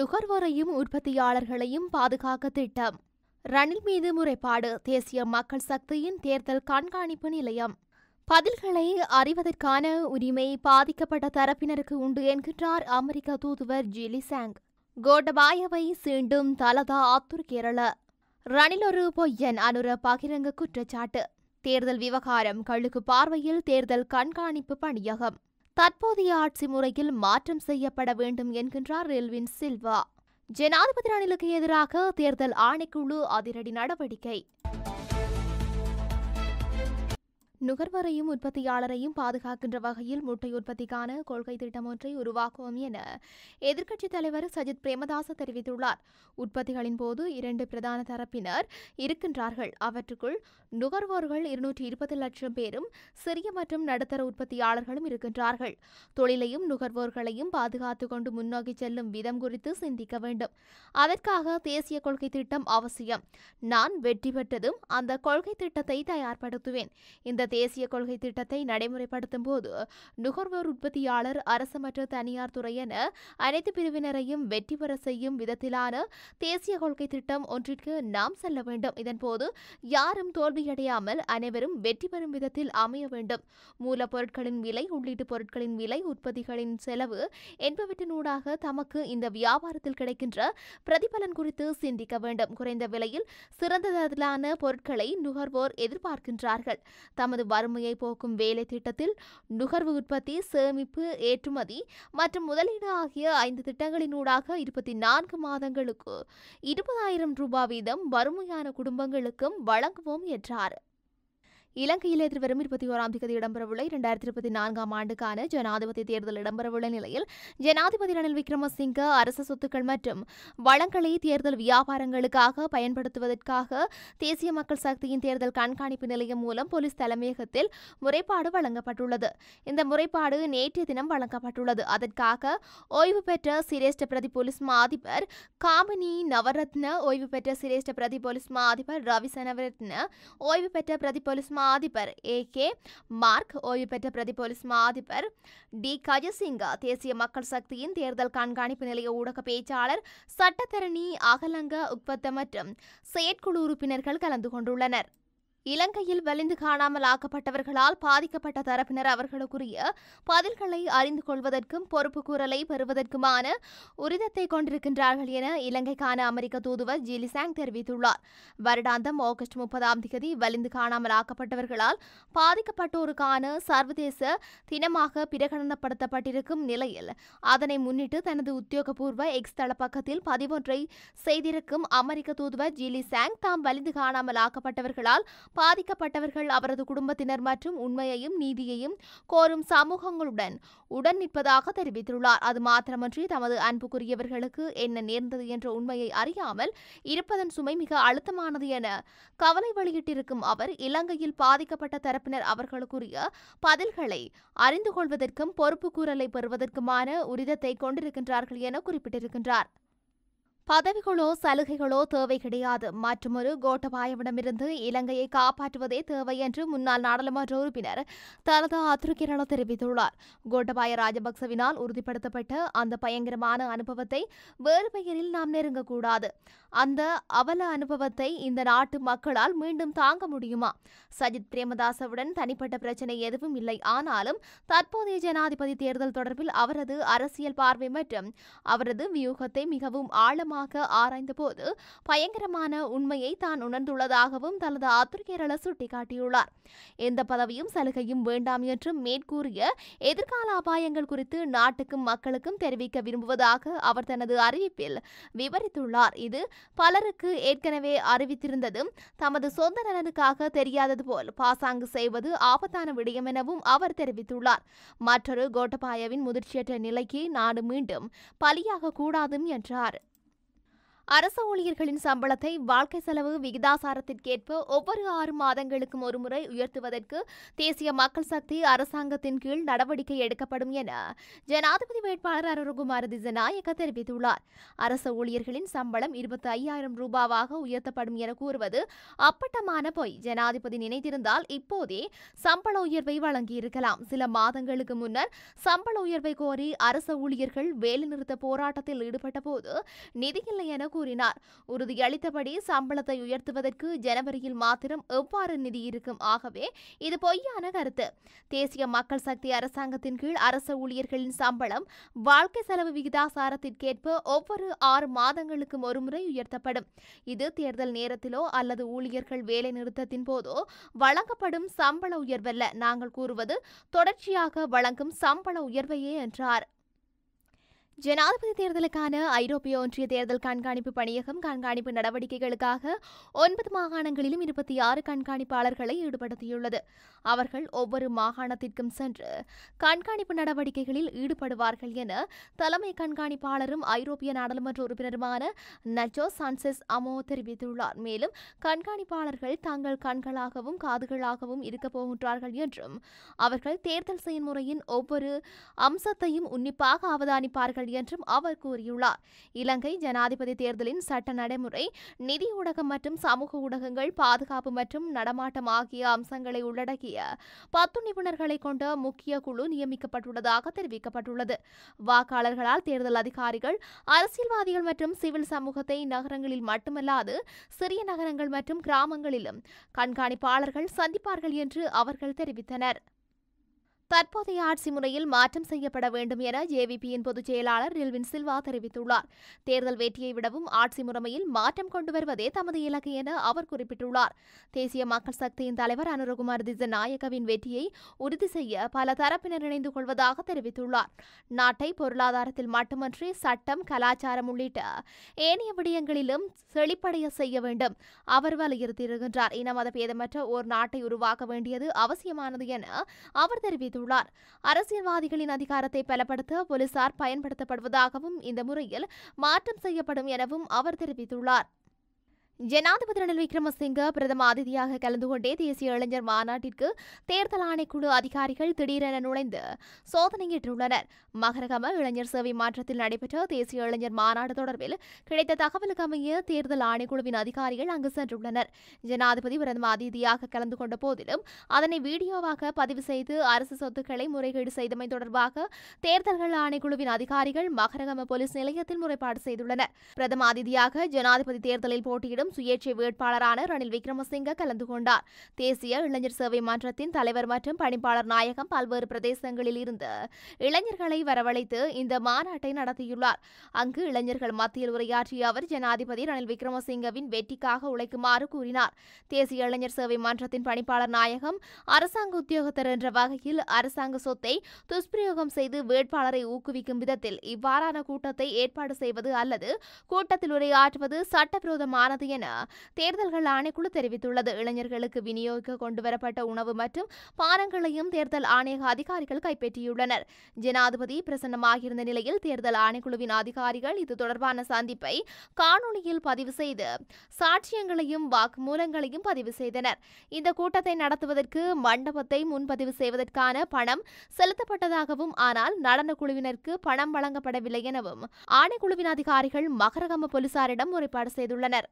நுகர்வோரையும் உற்பத்தியாளர்களையும் பாதுகாக்க திட்டம் ரணில் மீது முறைப்பாடு தேசிய மக்கள் சக்தியின் தேர்தல் கண்காணிப்பு நிலையம் பதில்களை அறிவதற்கான உரிமை பாதிக்கப்பட்ட தரப்பினருக்கு உண்டு என்கின்றார் அமெரிக்க தூதுவர் ஜிலி சாங் கோடபாயவை சீண்டும் தலதா ஆத்துர் கேரள ரணில் ஒரு பொய்யன் அனுர பகிரங்க குற்றச்சாட்டு தேர்தல் விவகாரம் கழுகு பார்வையில் தேர்தல் கண்காணிப்பு பணியகம் தற்போதைய ஆட்சி முறையில் மாற்றம் செய்யப்பட வேண்டும் என்கின்றார் ரெல்வின் சில்வா ஜனாதிபதி ரணிலுக்கு எதிராக தேர்தல் ஆணைக்குழு அதிரடி நடவடிக்கை நுகர்வரையும் உற்பத்தியாளரையும் பாதுகாக்கின்ற வகையில் முட்டை உற்பத்திக்கான கொள்கை திட்டம் ஒன்றை உருவாக்குவோம் என எதிர்க்கட்சித் தலைவர் சஜித் பிரேமதாச தெரிவித்துள்ளார் உற்பத்திகளின் போது இரண்டு பிரதான தரப்பினர் இருக்கின்றார்கள் அவற்றுக்குள் நுகர்வோர்கள் இருநூற்றி இருபது லட்சம் பேரும் சிறிய மற்றும் நடுத்தர உற்பத்தியாளர்களும் இருக்கின்றார்கள் தொழிலையும் நுகர்வோர்களையும் பாதுகாத்துக் கொண்டு முன்னோக்கி செல்லும் விதம் குறித்து சிந்திக்க வேண்டும் அதற்காக தேசிய கொள்கை திட்டம் அவசியம் நான் வெற்றி பெற்றதும் அந்த கொள்கை திட்டத்தை தயார்படுத்துவேன் இந்த தேசிய கொள்கை திட்டத்தை நடைமுறைப்படுத்தும் போது நுகர்வோர் உற்பத்தியாளர் அரசு மற்றும் தனியார் துறை என அனைத்து பிரிவினரையும் வெற்றி பெற செய்யும் விதத்திலான தேசிய கொள்கை திட்டம் ஒன்றிற்கு நாம் செல்ல வேண்டும் இதன்போது யாரும் தோல்வியடையாமல் அனைவரும் வெற்றி பெறும் விதத்தில் அமைய வேண்டும் மூலப்பொருட்களின் விலை உள்ளிட்ட பொருட்களின் விலை உற்பத்திகளின் செலவு என்பவற்றினூடாக தமக்கு இந்த வியாபாரத்தில் கிடைக்கின்ற பிரதிபலன் குறித்து சிந்திக்க வேண்டும் குறைந்த விலையில் சிறந்ததான பொருட்களை நுகர்வோர் எதிர்பார்க்கின்றார்கள் தமது அதாவது வறுமையை போக்கும் வேலை திட்டத்தில் நுகர்வு உற்பத்தி சேமிப்பு ஏற்றுமதி மற்றும் முதலீடு ஆகிய ஐந்து திட்டங்களினூடாக இருபத்தி நான்கு மாதங்களுக்கு இருபதாயிரம் ரூபாய் வீதம் வறுமையான குடும்பங்களுக்கும் வழங்குவோம் என்றார் இலங்கையில் எதிர்வரும் இருபத்தி ஓராம் தேதி இடம்பெறவுள்ள இரண்டாயிரத்தி இருபத்தி நான்காம் ஆண்டுக்கான ஜனாதிபதி தேர்தல் இடம்பெறவுள்ள நிலையில் ஜனாதிபதி ரணில் விக்ரமசிங்க அரசு சொத்துக்கள் மற்றும் வளங்களை தேர்தல் வியாபாரங்களுக்காக பயன்படுத்துவதற்காக தேசிய மக்கள் சக்தியின் தேர்தல் கண்காணிப்பு நிலையம் மூலம் போலீஸ் தலைமையகத்தில் முறைப்பாடு வழங்கப்பட்டுள்ளது இந்த முறைப்பாடு நேற்றைய தினம் வழங்கப்பட்டுள்ளது அதற்காக ஓய்வு பெற்ற சிரேஷ்ட பிரதி போலீஸ் மாதிபர் காமினி நவரத்ன ஓய்வு பெற்ற சிரேஷ்ட பிரதி போலீஸ் மாதிபர் ரவி சனவரத்ன ஓய்வு பெற்ற பிரதி போலீஸ் மா ஏ கே மார்க் ஓய்வு பெற்ற பிரதி போலீஸ் மா அதிபர் டி கஜசிங்கா தேசிய மக்கள் சக்தியின் தேர்தல் கண்காணிப்பு நிலைய ஊடக பேச்சாளர் சட்டத்தரணி அகலங்க உக்பத்த மற்றும் செயற்குழு உறுப்பினர்கள் கலந்து கொண்டுள்ளனர் இலங்கையில் வலிந்து காணாமல் ஆக்கப்பட்டவர்களால் பாதிக்கப்பட்ட தரப்பினர் அவர்களுக்குரிய பதில்களை அறிந்து கொள்வதற்கும் பொறுப்புக்கூறலை பெறுவதற்குமான உரிதத்தை கொண்டிருக்கின்றார்கள் என இலங்கைக்கான அமெரிக்க தூதுவர் ஜிலிசாங் தெரிவித்துள்ளார் வருடாந்தம் ஆகஸ்ட் முப்பதாம் தேதி வலிந்து காணாமல் ஆக்கப்பட்டவர்களால் பாதிக்கப்பட்டோருக்கான சர்வதேச தினமாக பிரகடனப்படுத்தப்பட்டிருக்கும் நிலையில் அதனை முன்னிட்டு தனது உத்தியோகபூர்வ எக்ஸ் தளப்பக்கத்தில் பதிவொன்றை செய்திருக்கும் அமெரிக்க தூதுவர் ஜிலிசாங் தாம் வலிந்து காணாமல் ஆக்கப்பட்டவர்களால் பாதிக்கப்பட்டவர்கள் அவரது குடும்பத்தினர் மற்றும் உண்மையையும் நீதியையும் கோரும் சமூகங்களுடன் உடன் நிற்பதாக தெரிவித்துள்ளார் அது மாத்திரமன்றி தமது அன்புக்குரியவர்களுக்கு என்ன நேர்ந்தது என்ற உண்மையை அறியாமல் இருப்பதன் சுமை மிக அழுத்தமானது என கவலை வெளியிட்டிருக்கும் அவர் இலங்கையில் பாதிக்கப்பட்ட தரப்பினர் அவர்களுக்குரிய பதில்களை அறிந்து கொள்வதற்கும் பொறுப்புக்கூறலை பெறுவதற்குமான உரிதத்தை கொண்டிருக்கின்றார்கள் என குறிப்பிட்டிருக்கின்றார் பதவிகளோ சலுகைகளோ தேவை கிடையாது மற்றொரு கோட்டபாயவிடமிருந்து இலங்கையை காப்பாற்றுவதே தேவை என்று முன்னாள் நாடாளுமன்ற உறுப்பினர் தலதா அத்ருகிரண தெரிவித்துள்ளார் கோட்டபாய ராஜபக்சவினால் உறுதிப்படுத்தப்பட்ட அந்த பயங்கரமான அனுபவத்தை வேறு பெயரில் நாம் நெருங்கக்கூடாது அந்த அவல அனுபவத்தை இந்த நாட்டு மக்களால் மீண்டும் தாங்க முடியுமா சஜித் பிரேமதாசவுடன் தனிப்பட்ட பிரச்சனை எதுவும் இல்லை ஆனாலும் தற்போதைய ஜனாதிபதி தேர்தல் தொடர்பில் அவரது அரசியல் பார்வை மற்றும் அவரது வியூகத்தை மிகவும் ஆழமாக ஆழமாக ஆராய்ந்தபோது பயங்கரமான உண்மையை தான் உணர்ந்துள்ளதாகவும் தனது ஆத்திரிகேரள சுட்டிக்காட்டியுள்ளார் எந்த பதவியும் சலுகையும் வேண்டாம் என்றும் மேற்கூறிய எதிர்கால அபாயங்கள் குறித்து நாட்டுக்கும் மக்களுக்கும் தெரிவிக்க விரும்புவதாக அவர் தனது அறிவிப்பில் விவரித்துள்ளார் இது பலருக்கு ஏற்கனவே அறிவித்திருந்ததும் தமது சொந்த நலனுக்காக தெரியாதது போல் பாசாங்கு செய்வது ஆபத்தான விடயம் எனவும் அவர் தெரிவித்துள்ளார் மற்றொரு கோட்டபாயவின் முதிர்ச்சியற்ற நிலைக்கு நாடு மீண்டும் பலியாக என்றார் அரச ஊழியர்களின் சம்பளத்தை வாழ்க்கை செலவு விகிதாசாரத்திற்கேற்ப ஒவ்வொரு ஆறு மாதங்களுக்கும் ஒருமுறை உயர்த்துவதற்கு தேசிய மக்கள் சக்தி அரசாங்கத்தின் கீழ் நடவடிக்கை எடுக்கப்படும் என ஜனாதிபதி வேட்பாளர் அருண்குமார் திசநாயக்க தெரிவித்துள்ளார் அரச ஊழியர்களின் சம்பளம் இருபத்தி ஐயாயிரம் ரூபாவாக உயர்த்தப்படும் என கூறுவது அப்பட்டமான பொய் ஜனாதிபதி நினைத்திருந்தால் இப்போதே சம்பள உயர்வை வழங்கியிருக்கலாம் சில மாதங்களுக்கு முன்னர் சம்பள உயர்வை கோரி அரச ஊழியர்கள் வேலைநிறுத்த போராட்டத்தில் ஈடுபட்டபோது போது நிதியில்லை என கூறி கூறினார் உறுதியளித்தபடி சம்பளத்தை உயர்த்துவதற்கு ஜனவரியில் மாத்திரம் எவ்வாறு நிதி இருக்கும் ஆகவே இது பொய்யான கருத்து தேசிய மக்கள் சக்தி அரசாங்கத்தின் கீழ் அரச ஊழியர்களின் சம்பளம் வாழ்க்கை செலவு விகிதாசாரத்திற்கேற்ப ஒவ்வொரு ஆறு மாதங்களுக்கும் ஒருமுறை உயர்த்தப்படும் இது தேர்தல் நேரத்திலோ அல்லது ஊழியர்கள் வேலை நிறுத்தத்தின் போதோ வழங்கப்படும் சம்பள உயர்வல்ல நாங்கள் கூறுவது தொடர்ச்சியாக வழங்கும் சம்பள உயர்வையே என்றார் ஜனாதிபதி தேர்தலுக்கான ஐரோப்பிய ஒன்றிய தேர்தல் கண்காணிப்பு பணியகம் கண்காணிப்பு நடவடிக்கைகளுக்காக ஒன்பது மாகாணங்களிலும் இருபத்தி ஆறு கண்காணிப்பாளர்களை ஈடுபடுத்தியுள்ளது அவர்கள் ஒவ்வொரு மாகாணத்திற்கும் சென்று கண்காணிப்பு நடவடிக்கைகளில் ஈடுபடுவார்கள் என தலைமை கண்காணிப்பாளரும் ஐரோப்பிய நாடாளுமன்ற உறுப்பினருமான நஜோ சான்செஸ் அமோ தெரிவித்துள்ளார் மேலும் கண்காணிப்பாளர்கள் தாங்கள் கண்களாகவும் காதுகளாகவும் இருக்கப் போகின்றார்கள் என்றும் அவர்கள் தேர்தல் செயல்முறையின் ஒவ்வொரு அம்சத்தையும் உன்னிப்பாக அவதானிப்பார்கள் என்றும் அவர் கூறியுள்ளார் இலங்கை ஜனாதிபதி தேர்தலின் சட்ட நடைமுறை நிதி ஊடகம் மற்றும் சமூக ஊடகங்கள் பாதுகாப்பு மற்றும் நடமாட்டம் ஆகிய அம்சங்களை உள்ளடக்கிய பத்து நிபுணர்களை கொண்ட முக்கிய குழு நியமிக்கப்பட்டுள்ளதாக தெரிவிக்கப்பட்டுள்ளது வாக்காளர்களால் தேர்தல் அதிகாரிகள் அரசியல்வாதிகள் மற்றும் சிவில் சமூகத்தை நகரங்களில் மட்டுமல்லாது சிறிய நகரங்கள் மற்றும் கிராமங்களிலும் கண்காணிப்பாளர்கள் சந்திப்பார்கள் என்று அவர்கள் தெரிவித்தனர் தற்போதைய ஆட்சி முறையில் மாற்றம் செய்யப்பட வேண்டும் என ஜேவிபியின் பொதுச் செயலாளர் ரில்வின் சில்வா தெரிவித்துள்ளார் தேர்தல் வெற்றியை விடவும் ஆட்சி முறையில் மாற்றம் கொண்டு வருவதே தமது இலக்கு என அவர் குறிப்பிட்டுள்ளார் தேசிய மக்கள் சக்தியின் தலைவர் அனுரகுமார் திசநாயகவின் வெற்றியை உறுதி செய்ய பல தரப்பினர் இணைந்து கொள்வதாக தெரிவித்துள்ளார் நாட்டை பொருளாதாரத்தில் மட்டுமன்றி சட்டம் கலாச்சாரம் உள்ளிட்ட ஏனைய விடயங்களிலும் செழிப்படைய செய்ய வேண்டும் அவர் வலியுறுத்தியிருக்கின்றார் இனமத மத பேதமற்ற ஓர் நாட்டை உருவாக்க வேண்டியது அவசியமானது என அவர் தெரிவித்துள்ளார் கூறியுள்ளார் அரசியல்வாதிகளின் அதிகாரத்தை பலப்படுத்த போலீசார் பயன்படுத்தப்படுவதாகவும் இந்த முறையில் மாற்றம் செய்யப்படும் எனவும் அவர் தெரிவித்துள்ளார் ஜனாதிபதி ரணில் விக்ரமசிங்க பிரதம அதிதியாக கலந்து கொண்டே தேசிய இளைஞர் மாநாட்டிற்கு தேர்தல் ஆணைக்குழு அதிகாரிகள் திடீரென நுழைந்து சோதனையிட்டுள்ளனர் மகரகம இளைஞர் சேவை மாற்றத்தில் நடைபெற்ற தேசிய இளைஞர் மாநாடு தொடர்பில் கிடைத்த தகவலுக்கு தேர்தல் ஆணைக்குழுவின் அதிகாரிகள் அங்கு சென்றுள்ளனர் ஜனாதிபதி பிரதம அதிதியாக கலந்து கொண்ட போதிலும் அதனை வீடியோவாக பதிவு செய்து அரசு சொத்துக்களை முறைகேடு செய்தமை தொடர்பாக தேர்தல்கள் ஆணைக்குழுவின் அதிகாரிகள் மகரகம போலீஸ் நிலையத்தில் முறைப்பாடு செய்துள்ளனர் பிரதம அதிதியாக ஜனாதிபதி தேர்தலில் போட்டியிடும் மற்றும் சுயேட்சை வேட்பாளரான ரணில் விக்ரமசிங்க கலந்து கொண்டார் தேசிய இளைஞர் சேவை மன்றத்தின் தலைவர் மற்றும் பணிப்பாளர் நாயகம் பல்வேறு பிரதேசங்களில் இருந்து இளைஞர்களை வரவழைத்து இந்த மாநாட்டை நடத்தியுள்ளார் அங்கு இளைஞர்கள் மத்தியில் உரையாற்றிய அவர் ஜனாதிபதி ரணில் விக்ரமசிங்கவின் வெற்றிக்காக உழைக்குமாறு கூறினார் தேசிய இளைஞர் சேவை மன்றத்தின் பணிப்பாளர் நாயகம் அரசாங்க உத்தியோகத்தர் என்ற வகையில் அரசாங்க சொத்தை துஷ்பிரயோகம் செய்து வேட்பாளரை ஊக்குவிக்கும் விதத்தில் இவ்வாறான கூட்டத்தை ஏற்பாடு செய்வது அல்லது கூட்டத்தில் உரையாற்றுவது சட்டவிரோதமானது என தேர்தல்கள் ஆணைக்குழு தெரிவித்துள்ளது இளைஞர்களுக்கு விநியோகிக்க கொண்டுவரப்பட்ட உணவு மற்றும் பானங்களையும் தேர்தல் ஆணையக அதிகாரிகள் கைப்பற்றியுள்ளனர் ஜனாதிபதி பிரசன்னமாகியிருந்த நிலையில் தேர்தல் ஆணைக்குழுவின் அதிகாரிகள் இது தொடர்பான சந்திப்பை காணொலியில் பதிவு செய்து சாட்சியங்களையும் வாக்குமூலங்களையும் பதிவு செய்தனர் இந்த கூட்டத்தை நடத்துவதற்கு மண்டபத்தை முன்பதிவு செய்வதற்கான பணம் செலுத்தப்பட்டதாகவும் ஆனால் நடன குழுவினருக்கு பணம் வழங்கப்படவில்லை எனவும் ஆணைக்குழுவின் அதிகாரிகள் மகரகம போலீசாரிடம் முறைப்பாடு செய்துள்ளனர்